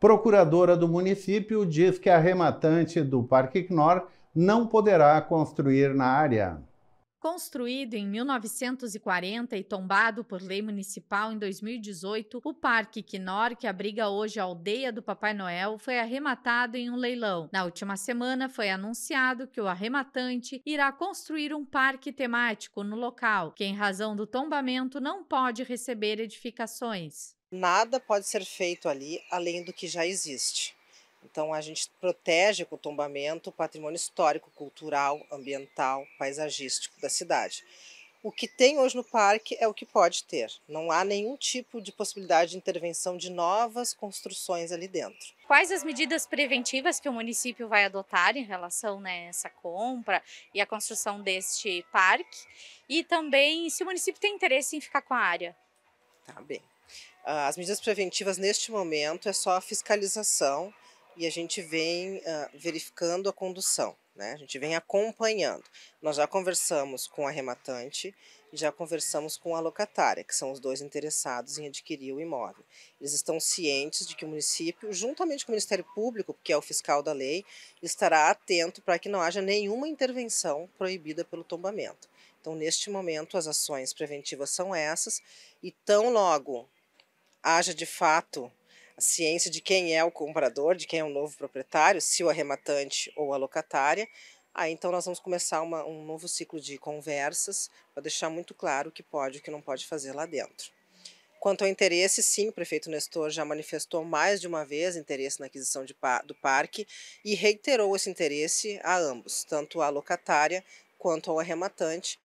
Procuradora do município diz que a do Parque Knorr não poderá construir na área. Construído em 1940 e tombado por lei municipal em 2018, o Parque Knorr, que abriga hoje a aldeia do Papai Noel, foi arrematado em um leilão. Na última semana, foi anunciado que o arrematante irá construir um parque temático no local, que, em razão do tombamento, não pode receber edificações. Nada pode ser feito ali além do que já existe. Então a gente protege com o tombamento o patrimônio histórico, cultural, ambiental, paisagístico da cidade. O que tem hoje no parque é o que pode ter. Não há nenhum tipo de possibilidade de intervenção de novas construções ali dentro. Quais as medidas preventivas que o município vai adotar em relação né, a essa compra e a construção deste parque? E também se o município tem interesse em ficar com a área. Tá bem. Ah, as medidas preventivas neste momento é só a fiscalização e a gente vem uh, verificando a condução, né? A gente vem acompanhando. Nós já conversamos com a rematante e já conversamos com a locatária, que são os dois interessados em adquirir o imóvel. Eles estão cientes de que o município, juntamente com o Ministério Público, que é o fiscal da lei, estará atento para que não haja nenhuma intervenção proibida pelo tombamento. Então, neste momento, as ações preventivas são essas e tão logo haja de fato ciência de quem é o comprador, de quem é o novo proprietário, se o arrematante ou a locatária. Aí então nós vamos começar uma, um novo ciclo de conversas para deixar muito claro o que pode e o que não pode fazer lá dentro. Quanto ao interesse, sim, o prefeito Nestor já manifestou mais de uma vez interesse na aquisição de, do parque e reiterou esse interesse a ambos, tanto à locatária quanto ao arrematante,